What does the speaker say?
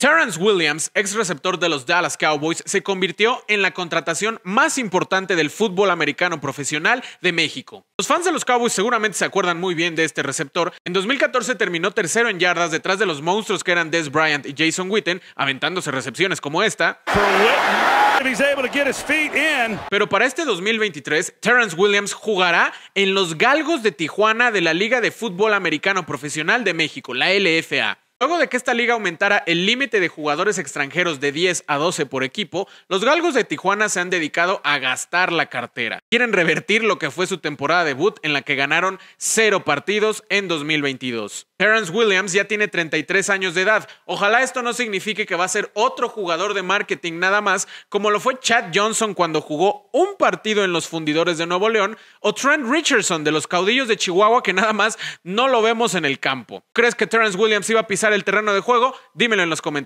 Terrence Williams, ex receptor de los Dallas Cowboys, se convirtió en la contratación más importante del fútbol americano profesional de México. Los fans de los Cowboys seguramente se acuerdan muy bien de este receptor. En 2014 terminó tercero en yardas detrás de los monstruos que eran Des Bryant y Jason Witten, aventándose recepciones como esta. Pero para este 2023, Terrence Williams jugará en los Galgos de Tijuana de la Liga de Fútbol Americano Profesional de México, la LFA. Luego de que esta liga aumentara el límite de jugadores extranjeros de 10 a 12 por equipo, los Galgos de Tijuana se han dedicado a gastar la cartera. Quieren revertir lo que fue su temporada debut en la que ganaron 0 partidos en 2022. Terrence Williams ya tiene 33 años de edad. Ojalá esto no signifique que va a ser otro jugador de marketing nada más, como lo fue Chad Johnson cuando jugó un partido en los fundidores de Nuevo León, o Trent Richardson de los caudillos de Chihuahua que nada más no lo vemos en el campo. ¿Crees que Terrence Williams iba a pisar el terreno de juego? Dímelo en los comentarios.